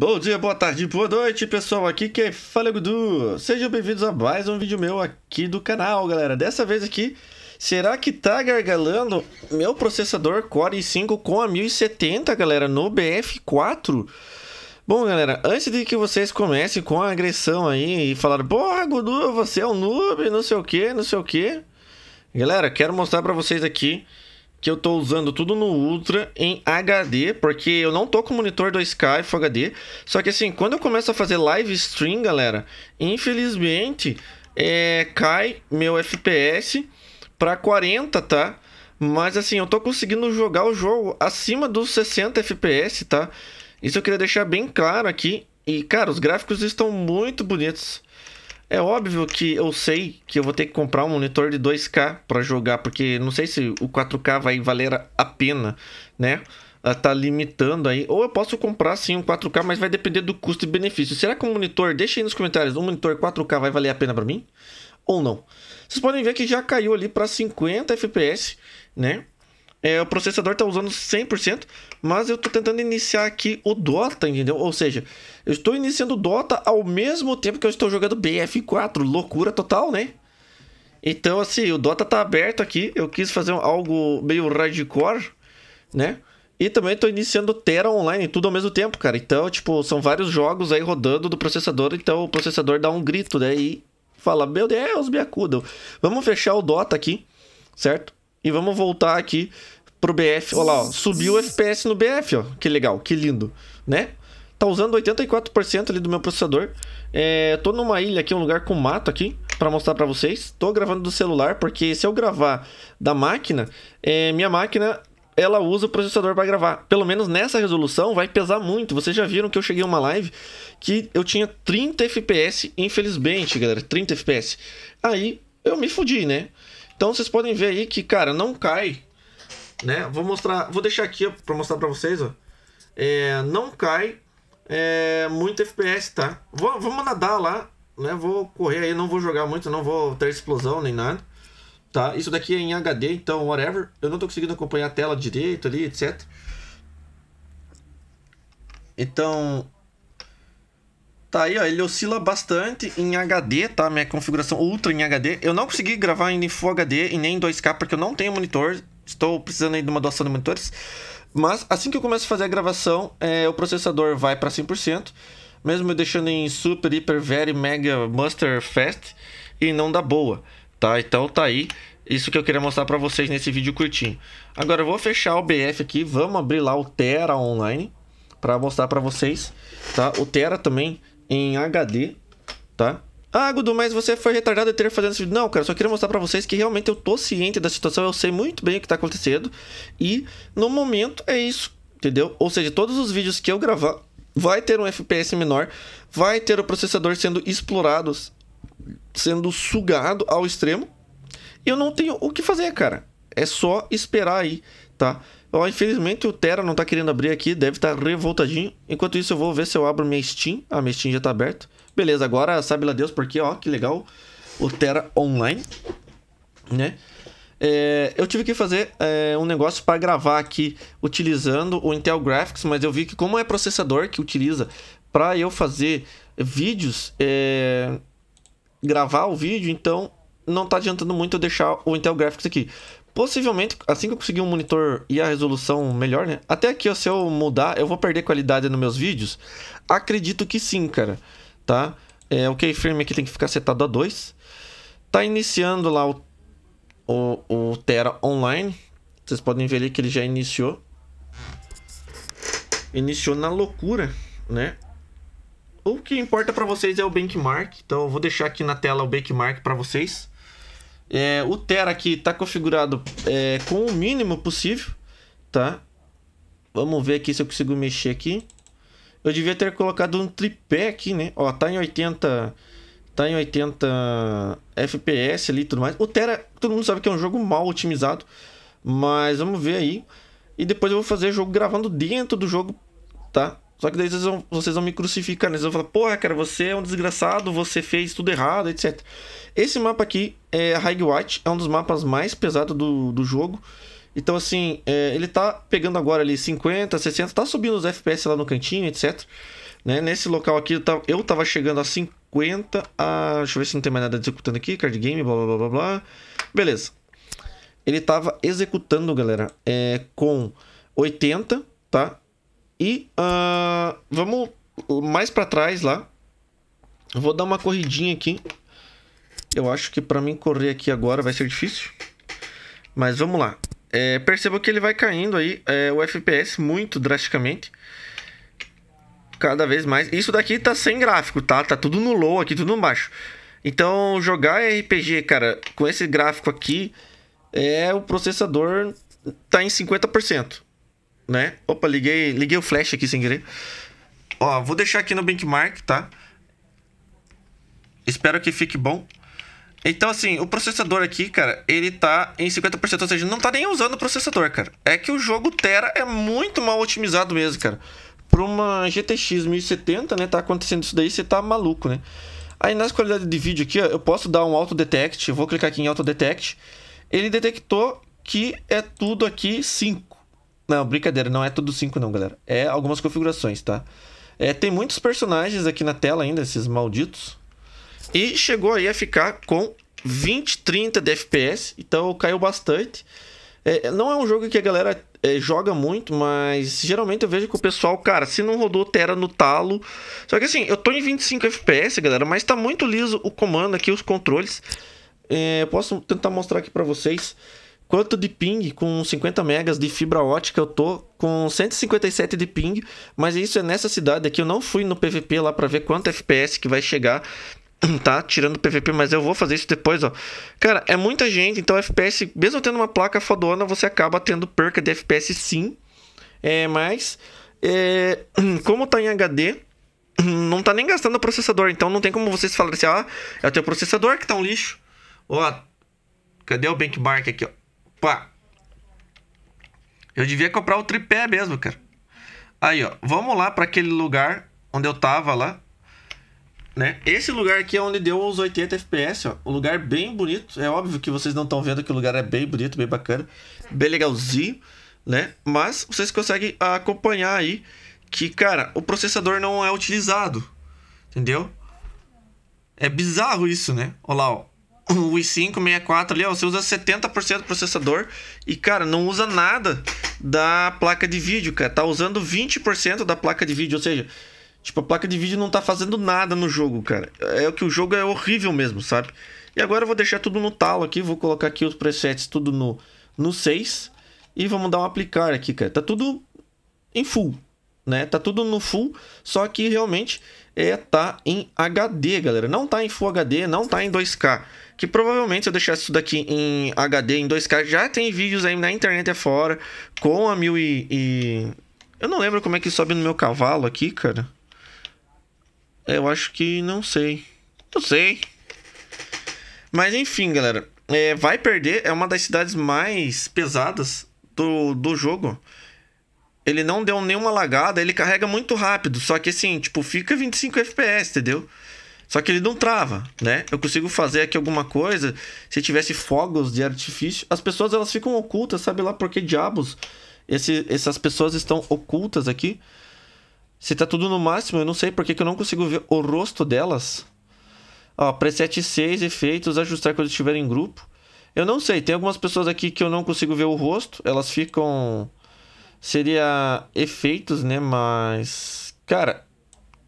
Bom dia, boa tarde, boa noite, pessoal. Aqui quem fala é Gudu. Sejam bem-vindos a mais um vídeo meu aqui do canal, galera. Dessa vez aqui, será que tá gargalando meu processador Core i5 com a 1070, galera, no BF4? Bom, galera, antes de que vocês comecem com a agressão aí e falar, porra, Gudu, você é um noob, não sei o que, não sei o que. Galera, quero mostrar pra vocês aqui que eu tô usando tudo no Ultra em HD, porque eu não tô com monitor 2K e Full HD. Só que assim, quando eu começo a fazer live stream, galera, infelizmente é, cai meu FPS para 40, tá? Mas assim, eu tô conseguindo jogar o jogo acima dos 60 FPS, tá? Isso eu queria deixar bem claro aqui. E cara, os gráficos estão muito bonitos. É óbvio que eu sei que eu vou ter que comprar um monitor de 2K para jogar, porque não sei se o 4K vai valer a pena, né? Ah, tá limitando aí. Ou eu posso comprar sim um 4K, mas vai depender do custo e benefício. Será que um monitor, deixa aí nos comentários, um monitor 4K vai valer a pena para mim? Ou não? Vocês podem ver que já caiu ali para 50 FPS, né? É, o processador está usando 100% mas eu estou tentando iniciar aqui o Dota, entendeu? Ou seja, eu estou iniciando o Dota ao mesmo tempo que eu estou jogando BF4, loucura total, né? Então, assim, o Dota tá aberto aqui, eu quis fazer algo meio hardcore, né? E também estou iniciando Terra Online, tudo ao mesmo tempo, cara. Então, tipo, são vários jogos aí rodando do processador, então o processador dá um grito, né? E fala, meu Deus, me acudam. Vamos fechar o Dota aqui, certo? E vamos voltar aqui pro BF. Olha lá, ó, subiu o FPS no BF, ó. Que legal, que lindo, né? Tá usando 84% ali do meu processador. É, tô numa ilha aqui, um lugar com mato aqui, para mostrar para vocês. Tô gravando do celular, porque se eu gravar da máquina, é, minha máquina ela usa o processador para gravar. Pelo menos nessa resolução vai pesar muito. Vocês já viram que eu cheguei uma live que eu tinha 30 FPS, infelizmente, galera, 30 FPS. Aí eu me fudi, né? Então vocês podem ver aí que, cara, não cai né? Vou mostrar, vou deixar aqui para mostrar para vocês, ó. É, não cai é, muito FPS, tá? Vou, nadar lá, né? Vou correr aí, não vou jogar muito, não vou ter explosão nem nada, tá? Isso daqui é em HD, então whatever. Eu não tô conseguindo acompanhar a tela direito ali, etc. Então, Tá aí, ó, ele oscila bastante em HD, tá? Minha configuração ultra em HD. Eu não consegui gravar ainda em Full HD e nem em 2K porque eu não tenho monitor Estou precisando aí de uma doação de monitores. Mas assim que eu começo a fazer a gravação, é, o processador vai para 100%, mesmo eu deixando em super, hiper, very, mega, master, fast e não dá boa, tá? Então tá aí, isso que eu queria mostrar para vocês nesse vídeo curtinho. Agora eu vou fechar o BF aqui, vamos abrir lá o Terra Online para mostrar para vocês, tá? O Terra também em HD, tá? Ah, Gudu, mas você foi retardado de ter fazendo esse vídeo. Não, cara, só queria mostrar para vocês que realmente eu tô ciente da situação, eu sei muito bem o que tá acontecendo. E no momento é isso, entendeu? Ou seja, todos os vídeos que eu gravar vai ter um FPS menor, vai ter o processador sendo explorado, sendo sugado ao extremo. E eu não tenho o que fazer, cara. É só esperar aí, tá? Ó, infelizmente o Terra não tá querendo abrir aqui, deve estar tá revoltadinho. Enquanto isso eu vou ver se eu abro minha Steam. A ah, minha Steam já tá aberta. Beleza, agora sabe lá Deus porque, ó, que legal. O Terra online, né? É, eu tive que fazer é, um negócio para gravar aqui utilizando o Intel Graphics, mas eu vi que como é processador que utiliza para eu fazer vídeos, é, gravar o vídeo, então não tá adiantando muito eu deixar o Intel Graphics aqui. Possivelmente, assim que eu conseguir um monitor e a resolução melhor, né? Até aqui, ó, se eu mudar, eu vou perder qualidade nos meus vídeos? Acredito que sim, cara. Tá? É, o keyframe aqui tem que ficar setado a 2. Tá iniciando lá o, o, o Terra Online. Vocês podem ver ali que ele já iniciou. Iniciou na loucura, né? O que importa para vocês é o benchmark. Então eu vou deixar aqui na tela o benchmark para vocês. É, o Tera aqui está configurado é, com o mínimo possível, tá? Vamos ver aqui se eu consigo mexer aqui. Eu devia ter colocado um tripé aqui, né? Ó, tá em 80... Tá em 80 FPS ali e tudo mais. O Tera, todo mundo sabe que é um jogo mal otimizado. Mas vamos ver aí. E depois eu vou fazer jogo gravando dentro do jogo, tá? Só que daí vocês vão, vocês vão me crucificar, né? Vocês vão falar, porra, cara, você é um desgraçado, você fez tudo errado, etc. Esse mapa aqui, é a Hagwatch, é um dos mapas mais pesados do, do jogo. Então, assim, é, ele tá pegando agora ali 50, 60, tá subindo os FPS lá no cantinho, etc. Né? Nesse local aqui, eu tava, eu tava chegando a 50, a... deixa eu ver se não tem mais nada executando aqui, card game, blá, blá, blá, blá, blá. Beleza. Ele tava executando, galera, é, com 80, tá? E uh, vamos mais para trás lá. Eu vou dar uma corridinha aqui. Eu acho que para mim correr aqui agora vai ser difícil. Mas vamos lá. É, perceba que ele vai caindo aí é, o FPS muito drasticamente. Cada vez mais. Isso daqui tá sem gráfico, tá? Tá tudo no low aqui, tudo no baixo. Então, jogar RPG, cara, com esse gráfico aqui, é o processador tá em 50% né? Opa, liguei, liguei o flash aqui sem querer. Ó, vou deixar aqui no benchmark, tá? Espero que fique bom. Então, assim, o processador aqui, cara, ele tá em 50%, ou seja, não tá nem usando o processador, cara. É que o jogo Terra é muito mal otimizado mesmo, cara. Pra uma GTX 1070, né, tá acontecendo isso daí, você tá maluco, né? Aí nas qualidades de vídeo aqui, ó, eu posso dar um auto detect, vou clicar aqui em auto detect. Ele detectou que é tudo aqui sim não, brincadeira, não é tudo 5 não, galera. É algumas configurações, tá? É, tem muitos personagens aqui na tela ainda, esses malditos. E chegou aí a ficar com 20, 30 de FPS, então caiu bastante. É, não é um jogo que a galera é, joga muito, mas geralmente eu vejo que o pessoal, cara, se não rodou Tera no talo. Só que assim, eu tô em 25 FPS, galera, mas tá muito liso o comando aqui, os controles. É, posso tentar mostrar aqui para vocês. Quanto de ping com 50 megas de fibra ótica eu tô com 157 de ping, mas isso é nessa cidade aqui. Eu não fui no PVP lá para ver quanto FPS que vai chegar tá? Tirando o PVP, mas eu vou fazer isso depois, ó. Cara, é muita gente, então FPS, mesmo tendo uma placa fodona, você acaba tendo perca de FPS sim. É, mas, é, como tá em HD, não tá nem gastando processador, então não tem como vocês falarem assim, ah, é o teu processador que tá um lixo. Ó, cadê o benchmark aqui, ó? Pá. Eu devia comprar o tripé mesmo, cara. Aí, ó. Vamos lá para aquele lugar onde eu tava lá. Né? Esse lugar aqui é onde deu os 80 FPS, ó. Um lugar bem bonito. É óbvio que vocês não estão vendo que o lugar é bem bonito, bem bacana. Bem legalzinho, né? Mas vocês conseguem acompanhar aí que, cara, o processador não é utilizado. Entendeu? É bizarro isso, né? Olha lá, ó o i5-64 ali, ó, você usa 70% do processador e, cara, não usa nada da placa de vídeo, cara. Tá usando 20% da placa de vídeo, ou seja, tipo, a placa de vídeo não tá fazendo nada no jogo, cara. É o que o jogo é horrível mesmo, sabe? E agora eu vou deixar tudo no talo aqui, vou colocar aqui os presets tudo no, no 6 e vamos dar um aplicar aqui, cara. Tá tudo em full, né? Tá tudo no full, só que realmente é tá em HD, galera. Não tá em Full HD, não tá em 2K que provavelmente se eu deixasse isso daqui em HD, em 2K, já tem vídeos aí na internet afora com a 1000 e, e... Eu não lembro como é que sobe no meu cavalo aqui, cara. Eu acho que não sei. Não sei. Mas enfim, galera. É, vai perder é uma das cidades mais pesadas do, do jogo. Ele não deu nenhuma lagada, ele carrega muito rápido. Só que assim, tipo, fica 25 FPS, entendeu? Só que ele não trava, né? Eu consigo fazer aqui alguma coisa. Se tivesse fogos de artifício, as pessoas elas ficam ocultas, sabe lá por que diabos esse, essas pessoas estão ocultas aqui. Se tá tudo no máximo, eu não sei por que, que eu não consigo ver o rosto delas. Ó, preset 6, efeitos, ajustar quando estiver em grupo. Eu não sei, tem algumas pessoas aqui que eu não consigo ver o rosto, elas ficam. Seria efeitos, né? Mas. Cara,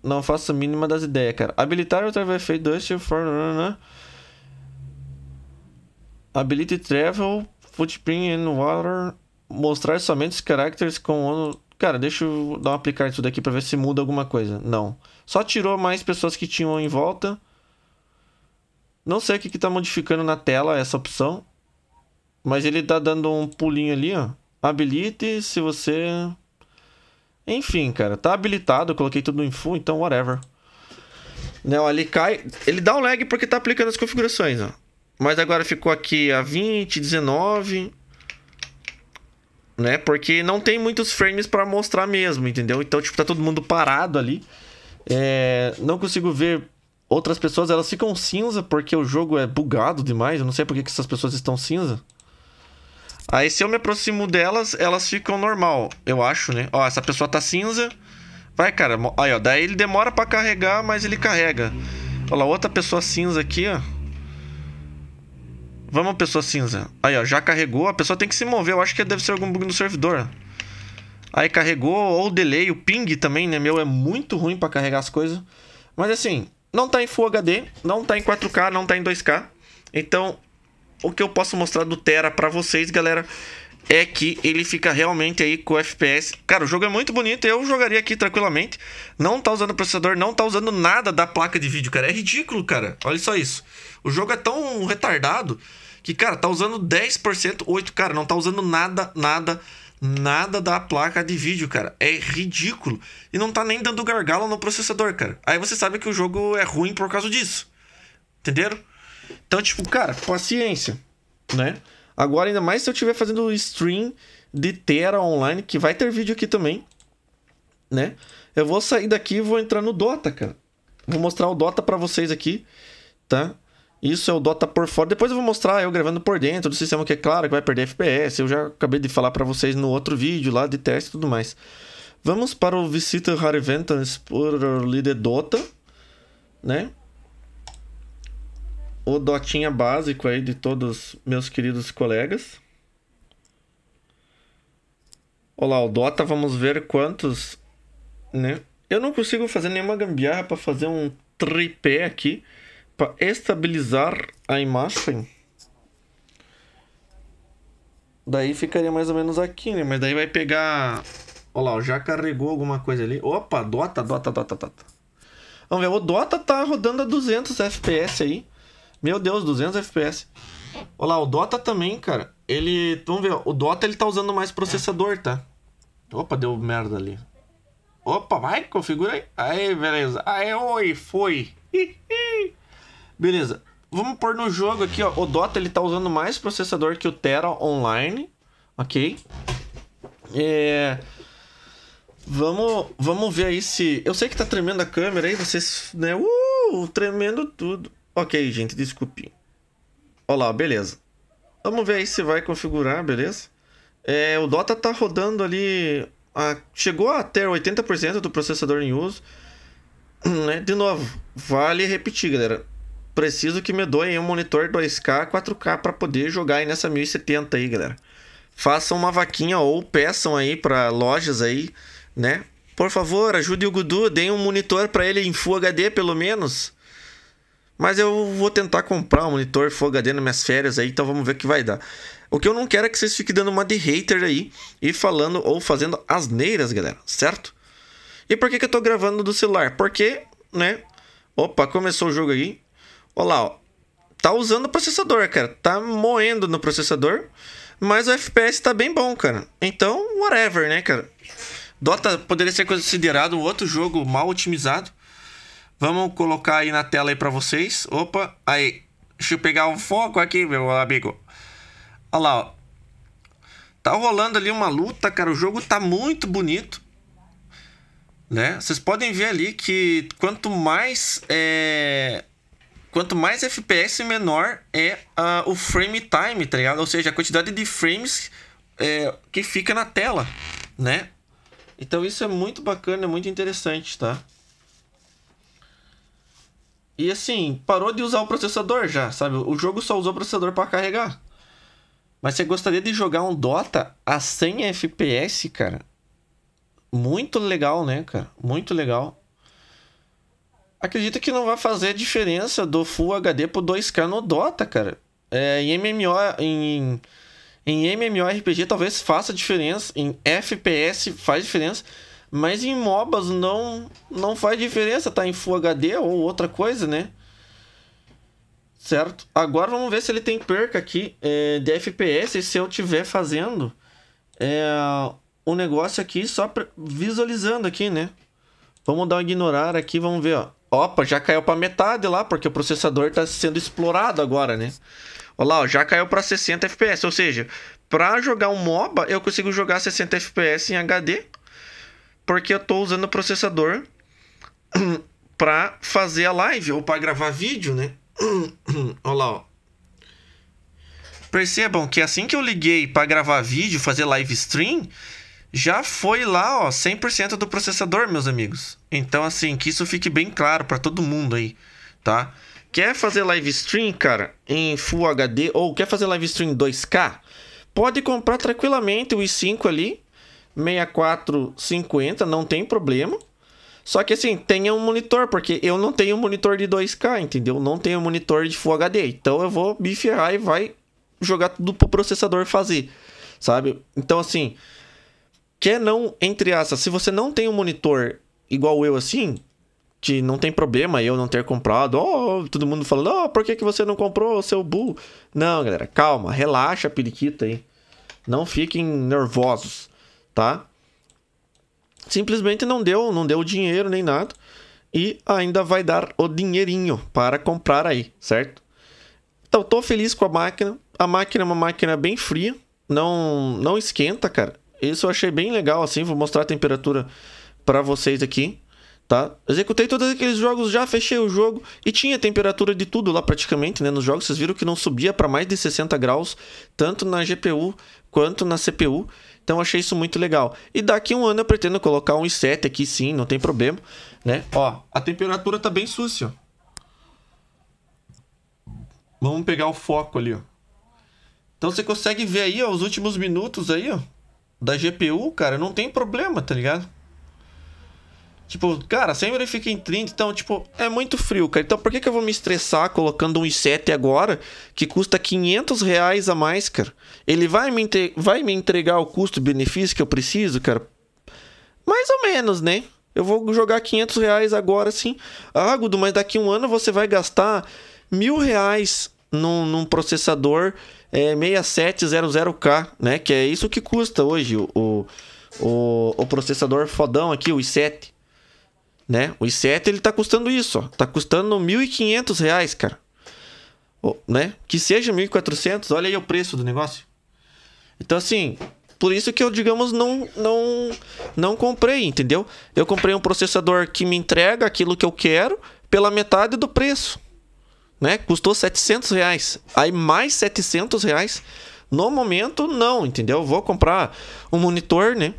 não faço a mínima das ideias, cara. Habilitar o Travel Effect 2 for... Né, né, né. Habilite Travel, Footprint in Water. Mostrar somente os characters com ono... Cara, deixa eu dar um aplicar isso daqui pra ver se muda alguma coisa. Não. Só tirou mais pessoas que tinham em volta. Não sei o que, que tá modificando na tela essa opção. Mas ele tá dando um pulinho ali, ó. Habilite se você enfim, cara, tá habilitado, coloquei tudo em full, então whatever. Não, né, ali cai. Ele dá um lag porque tá aplicando as configurações, ó. Mas agora ficou aqui a 20, 19. Né? Porque não tem muitos frames para mostrar mesmo, entendeu? Então, tipo, tá todo mundo parado ali. É... Não consigo ver outras pessoas, elas ficam cinza porque o jogo é bugado demais. Eu não sei porque que essas pessoas estão cinza. Aí se eu me aproximo delas, elas ficam normal, eu acho, né? Ó, essa pessoa tá cinza. Vai, cara. Aí, ó. Daí ele demora pra carregar, mas ele carrega. Olha lá, outra pessoa cinza aqui, ó. Vamos, pessoa cinza. Aí, ó, já carregou. A pessoa tem que se mover. Eu acho que deve ser algum bug no servidor. Aí carregou, ou o delay, o ping também, né? Meu, é muito ruim para carregar as coisas. Mas assim, não tá em Full HD, não tá em 4K, não tá em 2K. Então, o que eu posso mostrar do Terra para vocês, galera, é que ele fica realmente aí com o FPS. Cara, o jogo é muito bonito, eu jogaria aqui tranquilamente. Não tá usando processador, não tá usando nada da placa de vídeo, cara. É ridículo, cara. Olha só isso. O jogo é tão retardado que, cara, tá usando 10%, 8, cara, não tá usando nada, nada, nada da placa de vídeo, cara. É ridículo. E não tá nem dando gargalo no processador, cara. Aí você sabe que o jogo é ruim por causa disso. Entenderam? Então, tipo, cara, paciência, né? Agora, ainda mais se eu estiver fazendo stream de Terra online, que vai ter vídeo aqui também, né? Eu vou sair daqui e vou entrar no Dota, cara. Vou mostrar o Dota para vocês aqui, tá? Isso é o Dota por fora. Depois eu vou mostrar eu gravando por dentro do sistema, que é claro que vai perder FPS. Eu já acabei de falar para vocês no outro vídeo lá de teste e tudo mais. Vamos para o Visita Rareventans por líder Dota, né? o dotinha básico aí de todos meus queridos colegas. Olá, o Dota, vamos ver quantos, né? Eu não consigo fazer nenhuma gambiarra para fazer um tripé aqui para estabilizar a imagem. Daí ficaria mais ou menos aqui, né? Mas daí vai pegar. Olha lá, já carregou alguma coisa ali. Opa, Dota, Dota, Dota, Dota. Vamos ver, o Dota tá rodando a 200 FPS aí. Meu Deus, 200 FPS. Olha lá, o Dota também, cara. Ele. Vamos ver, o Dota ele tá usando mais processador, tá? Opa, deu merda ali. Opa, vai, configura aí. Aí, beleza. Aí, oi, foi. beleza. Vamos pôr no jogo aqui, ó. O Dota ele tá usando mais processador que o Terra Online. Ok? É. Vamos, vamos ver aí se. Eu sei que tá tremendo a câmera aí, vocês. né? Uh, tremendo tudo. Ok, gente, desculpe. Olá, beleza. Vamos ver aí se vai configurar, beleza? É, o Dota tá rodando ali... A, chegou a ter 80% do processador em uso. Hum, né? De novo, vale repetir, galera. Preciso que me doem um monitor 2K, 4K para poder jogar aí nessa 1070 aí, galera. Façam uma vaquinha ou peçam aí para lojas aí, né? Por favor, ajude o Gudu, deem um monitor para ele em Full HD pelo menos. Mas eu vou tentar comprar um monitor Full HD nas minhas férias aí, então vamos ver o que vai dar. O que eu não quero é que vocês fiquem dando uma de hater aí e falando ou fazendo asneiras, galera, certo? E por que, que eu tô gravando do celular? Porque, né? Opa, começou o jogo aí. Olha lá, ó. Tá usando o processador, cara. Tá moendo no processador. Mas o FPS tá bem bom, cara. Então, whatever, né, cara? Dota poderia ser considerado um outro jogo mal otimizado. Vamos colocar aí na tela aí para vocês. Opa, aí. Deixa eu pegar um foco aqui, meu amigo. Olha lá, ó. Tá rolando ali uma luta, cara. O jogo tá muito bonito. Né? Vocês podem ver ali que quanto mais é... Quanto mais FPS menor é uh, o frame time, tá ligado? Ou seja, a quantidade de frames é, que fica na tela, né? Então isso é muito bacana, é muito interessante, tá? E assim, parou de usar o processador já, sabe? O jogo só usou o processador para carregar. Mas você gostaria de jogar um Dota a 100 FPS, cara? Muito legal, né, cara? Muito legal. Acredito que não vai fazer diferença do Full HD pro 2K no Dota, cara. É, em MMO, em, em MMORPG talvez faça diferença, em FPS faz diferença. Mas em MOBAs não, não faz diferença, tá em Full HD ou outra coisa, né? Certo? Agora vamos ver se ele tem perca aqui é, de FPS. Se eu tiver fazendo é, um negócio aqui, só visualizando aqui, né? Vamos dar um ignorar aqui, vamos ver, ó. Opa, já caiu para metade lá, porque o processador está sendo explorado agora, né? Olha lá, ó, já caiu para 60 FPS, ou seja, para jogar um MOBA, eu consigo jogar 60 FPS em HD, porque eu estou usando o processador para fazer a live ou para gravar vídeo, né? Olha lá, ó. Percebam que assim que eu liguei para gravar vídeo, fazer live stream, já foi lá, ó, 100% do processador, meus amigos. Então, assim, que isso fique bem claro para todo mundo aí, tá? Quer fazer live stream, cara, em Full HD ou quer fazer live stream 2K? Pode comprar tranquilamente o i5 ali 6450, não tem problema. Só que assim, tenha um monitor, porque eu não tenho um monitor de 2K, entendeu? Não tenho um monitor de Full HD. Então eu vou me ferrar e vai jogar tudo pro processador fazer, sabe? Então assim, quer não, entre aspas, se você não tem um monitor igual eu assim, que não tem problema eu não ter comprado. Oh, todo mundo falando, oh, por que, que você não comprou, seu Bull? Não, galera, calma, relaxa, periquita aí. Não fiquem nervosos tá? Simplesmente não deu, não deu dinheiro nem nada e ainda vai dar o dinheirinho para comprar aí, certo? Então, tô feliz com a máquina. A máquina é uma máquina bem fria, não não esquenta, cara. Isso eu achei bem legal assim, vou mostrar a temperatura para vocês aqui, tá? Executei todos aqueles jogos, já fechei o jogo e tinha temperatura de tudo lá praticamente, né, nos jogos. Vocês viram que não subia para mais de 60 graus, tanto na GPU quanto na CPU. Então achei isso muito legal. E daqui um ano eu pretendo colocar um i7 aqui sim, não tem problema, né? Ó, a temperatura tá bem sucia, Vamos pegar o foco ali, ó. Então você consegue ver aí, ó, os últimos minutos aí, ó, da GPU, cara, não tem problema, tá ligado? Tipo, cara, sempre fica em 30, então, tipo, é muito frio, cara. Então, por que, que eu vou me estressar colocando um i7 agora, que custa 500 reais a mais, cara? Ele vai me, vai me entregar o custo-benefício que eu preciso, cara? Mais ou menos, né? Eu vou jogar 500 reais agora, sim. Ah, Gudo, mas daqui um ano você vai gastar mil reais num, num processador é, 6700K, né? Que é isso que custa hoje o, o, o processador fodão aqui, o i7 né? O i7 ele tá custando isso, ó. Tá custando R$ 1.500, reais, cara. né? Que seja 1.400, olha aí o preço do negócio. Então assim, por isso que eu, digamos, não não não comprei, entendeu? Eu comprei um processador que me entrega aquilo que eu quero pela metade do preço, né? Custou 700 reais. Aí mais 700 reais. No momento, não, entendeu? Vou comprar um monitor, né?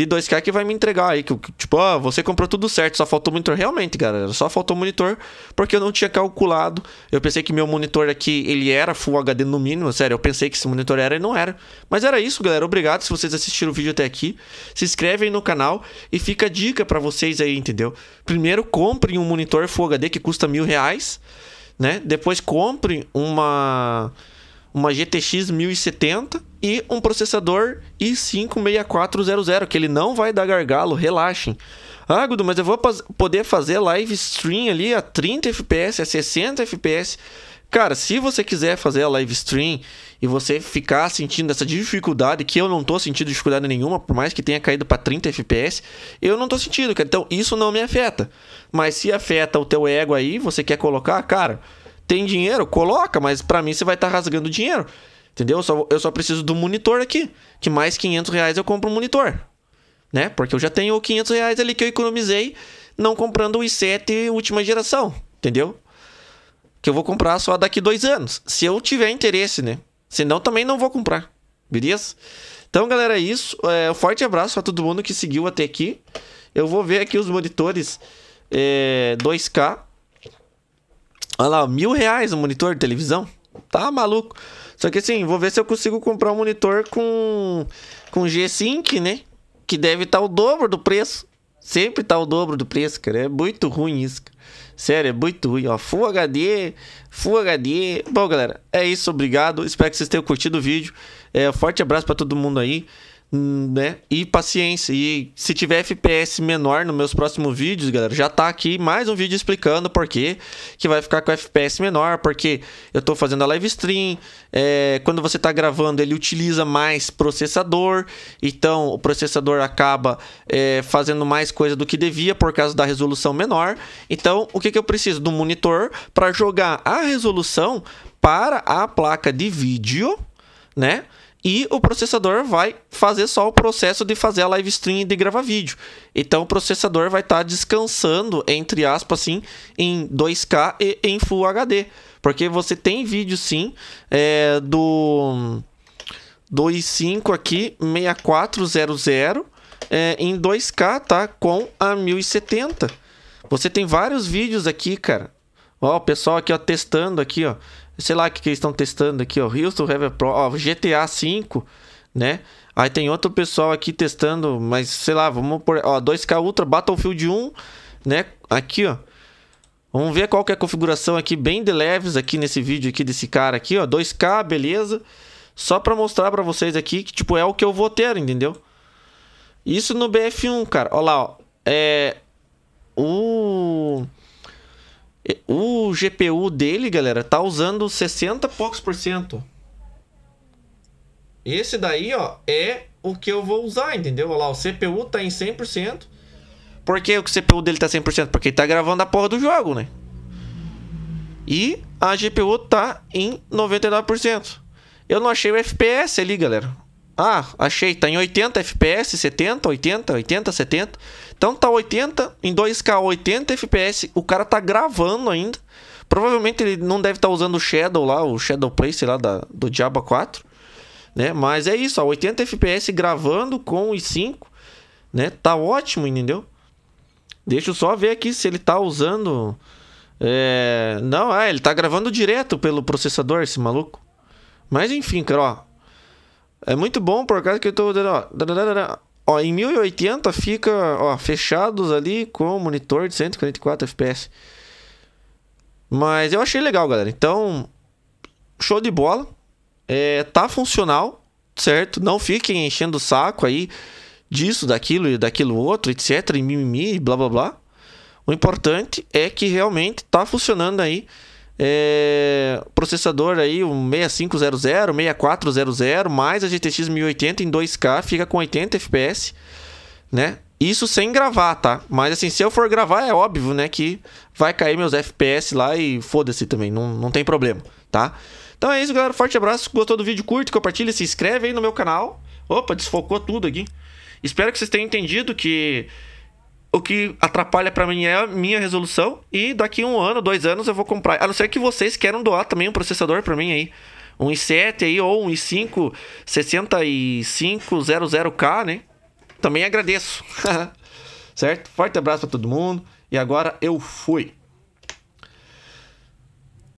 de 2K que vai me entregar aí. Que, tipo, ah, você comprou tudo certo, só faltou monitor. Realmente, galera, só faltou monitor porque eu não tinha calculado. Eu pensei que meu monitor aqui, ele era Full HD no mínimo, sério. Eu pensei que esse monitor era e não era. Mas era isso, galera. Obrigado se vocês assistiram o vídeo até aqui. Se inscrevem no canal e fica a dica para vocês aí, entendeu? Primeiro, comprem um monitor Full HD que custa mil reais, né? Depois, comprem uma uma GTX 1070 e um processador i5-6400, que ele não vai dar gargalo, relaxem. Ah, Gudu, mas eu vou poder fazer live stream ali a 30 FPS, a 60 FPS. Cara, se você quiser fazer a live stream e você ficar sentindo essa dificuldade, que eu não tô sentindo dificuldade nenhuma, por mais que tenha caído para 30 FPS, eu não tô sentindo, cara. Então isso não me afeta. Mas se afeta o teu ego aí, você quer colocar, cara, tem dinheiro, coloca, mas para mim você vai estar tá rasgando dinheiro. Entendeu? Eu só, eu só preciso do monitor aqui, que mais 500 reais eu compro um monitor. Né? Porque eu já tenho 500 reais ali que eu economizei não comprando o i7 última geração. Entendeu? Que eu vou comprar só daqui dois anos. Se eu tiver interesse, né? Senão também não vou comprar. Beleza? Então, galera, é isso. É, um forte abraço pra todo mundo que seguiu até aqui. Eu vou ver aqui os monitores é, 2K Olha lá, mil reais um monitor de televisão. Tá maluco. Só que assim, vou ver se eu consigo comprar um monitor com, com G-Sync, né? Que deve estar tá o dobro do preço. Sempre tá o dobro do preço, cara. É muito ruim isso. Cara. Sério, é muito ruim. Ó, Full HD, Full HD. Bom, galera, é isso. Obrigado. Espero que vocês tenham curtido o vídeo. É, forte abraço para todo mundo aí. Hum, né? E paciência. E se tiver FPS menor nos meus próximos vídeos, galera, já tá aqui mais um vídeo explicando por que que vai ficar com FPS menor, porque eu tô fazendo a live stream, é, quando você tá gravando ele utiliza mais processador, então o processador acaba é, fazendo mais coisa do que devia por causa da resolução menor. Então, o que que eu preciso? Do monitor para jogar a resolução para a placa de vídeo, né? e o processador vai fazer só o processo de fazer a live stream e de gravar vídeo. Então o processador vai estar tá descansando, entre aspas, assim, em 2K e em Full HD. Porque você tem vídeo sim é, do 25 aqui, 6400 é, em 2K, tá? Com a 1070. Você tem vários vídeos aqui, cara. Ó, o pessoal aqui, ó, testando aqui, ó sei lá o que, que eles estão testando aqui, ó. Houston Have Pro, ó, GTA V, né? Aí tem outro pessoal aqui testando, mas sei lá, vamos por, ó, 2K Ultra Battlefield 1, né? Aqui, ó. Vamos ver qual que é a configuração aqui bem de leves aqui nesse vídeo aqui desse cara aqui, ó, 2K, beleza? Só para mostrar para vocês aqui que tipo é o que eu vou ter, entendeu? Isso no BF1, cara. Olha lá, ó. É o o GPU dele, galera, tá usando 60 poucos por cento. Esse daí, ó, é o que eu vou usar, entendeu? Olha lá, o CPU tá em 100%. Por que o CPU dele tá 100%? Porque ele tá gravando a porra do jogo, né? E a GPU tá em 99%. Eu não achei o FPS ali, galera. Ah, achei, tá em 80 FPS, 70, 80, 80, 70. Então tá 80 em 2K, 80 FPS. O cara tá gravando ainda. Provavelmente ele não deve estar tá usando o Shadow lá, o Shadow Play, sei lá, da, do Diaba 4. Né? Mas é isso, ó, 80 FPS gravando com o i 5. Né? Tá ótimo, entendeu? Deixa eu só ver aqui se ele tá usando. É... Não, ah, ele tá gravando direto pelo processador, esse maluco. Mas enfim, cara, ó. É muito bom por causa que eu estou ó, ó, em 1080 fica, ó, fechados ali com o monitor de 144 FPS. Mas eu achei legal, galera. Então, show de bola. É, tá funcional, certo? Não fiquem enchendo o saco aí disso, daquilo e daquilo outro, etc, e mimimi, blá blá blá. O importante é que realmente tá funcionando aí é, processador aí, um 6500, 6400, mais a GTX 1080 em 2K, fica com 80 FPS, né? Isso sem gravar, tá? Mas assim, se eu for gravar, é óbvio, né? Que vai cair meus FPS lá e foda-se também, não, não tem problema, tá? Então é isso, galera. Forte abraço. Gostou do vídeo? Curte, compartilha, se inscreve aí no meu canal. Opa, desfocou tudo aqui. Espero que vocês tenham entendido que o que atrapalha para mim é a minha resolução. E daqui um ano, dois anos eu vou comprar. A não ser que vocês queiram doar também um processador para mim aí. Um i7 aí ou um i5 6500K, né? Também agradeço. certo? Forte abraço para todo mundo. E agora eu fui.